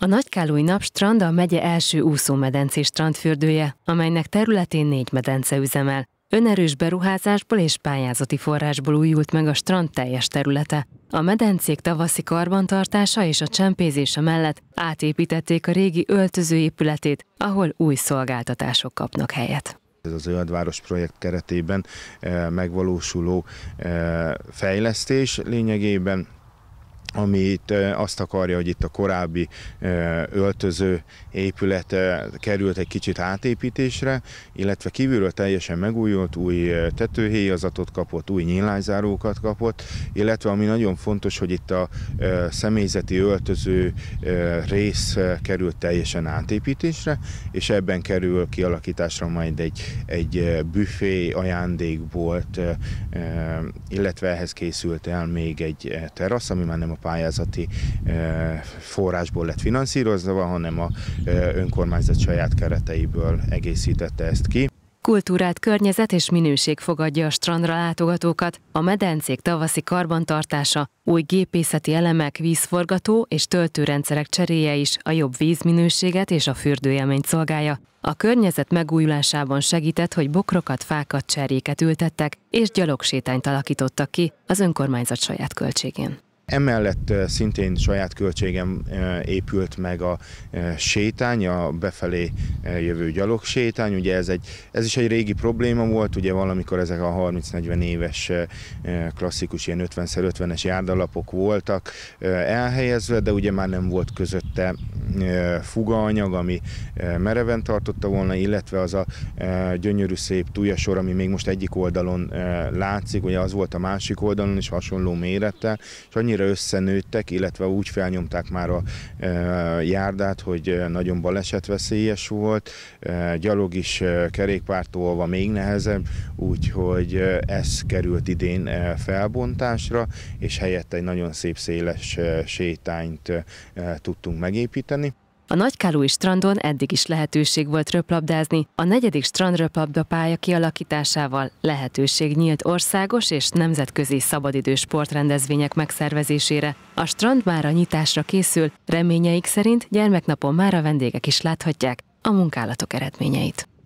A Nagykálói Napstrand a megye első úszómedencés strandfürdője, amelynek területén négy medence üzemel. Önerős beruházásból és pályázati forrásból újult meg a strand teljes területe. A medencék tavaszi karbantartása és a csempézése mellett átépítették a régi öltözőépületét, ahol új szolgáltatások kapnak helyet ez az Öldváros projekt keretében eh, megvalósuló eh, fejlesztés lényegében amit azt akarja, hogy itt a korábbi öltöző épület került egy kicsit átépítésre, illetve kívülről teljesen megújult, új tetőhéjazatot kapott, új nyílászárókat kapott, illetve ami nagyon fontos, hogy itt a személyzeti öltöző rész került teljesen átépítésre, és ebben kerül kialakításra majd egy, egy büfé ajándékbolt, illetve ehhez készült el még egy terasz, ami már nem a pályázati forrásból lett finanszírozva, hanem a önkormányzat saját kereteiből egészítette ezt ki. Kultúrát, környezet és minőség fogadja a strandra látogatókat, a medencék tavaszi karbantartása, új gépészeti elemek, vízforgató és töltőrendszerek cseréje is a jobb vízminőséget és a fürdőjelményt szolgálja. A környezet megújulásában segített, hogy bokrokat, fákat, cseréket ültettek, és gyalogsétányt alakítottak ki az önkormányzat saját költségén. Emellett szintén saját költségem épült meg a sétány, a befelé jövő sétány. Ugye ez, egy, ez is egy régi probléma volt, ugye valamikor ezek a 30-40 éves klasszikus ilyen 50x50-es járdalapok voltak elhelyezve, de ugye már nem volt közötte fugaanyag, ami mereven tartotta volna, illetve az a gyönyörű szép tujasor, ami még most egyik oldalon látszik, ugye az volt a másik oldalon is hasonló mérettel, és annyira annyira összenőttek, illetve úgy felnyomták már a e, járdát, hogy e, nagyon balesetveszélyes volt, e, gyalog is kerékpártolva még nehezebb, úgyhogy ez került idén felbontásra, és helyette egy nagyon szép széles sétányt tudtunk megépíteni. A Nagykálói strandon eddig is lehetőség volt röplabdázni, a negyedik strandröplabda pálya kialakításával lehetőség nyílt országos és nemzetközi szabadidős sportrendezvények megszervezésére. A strand már a nyitásra készül, reményeik szerint gyermeknapon már a vendégek is láthatják a munkálatok eredményeit.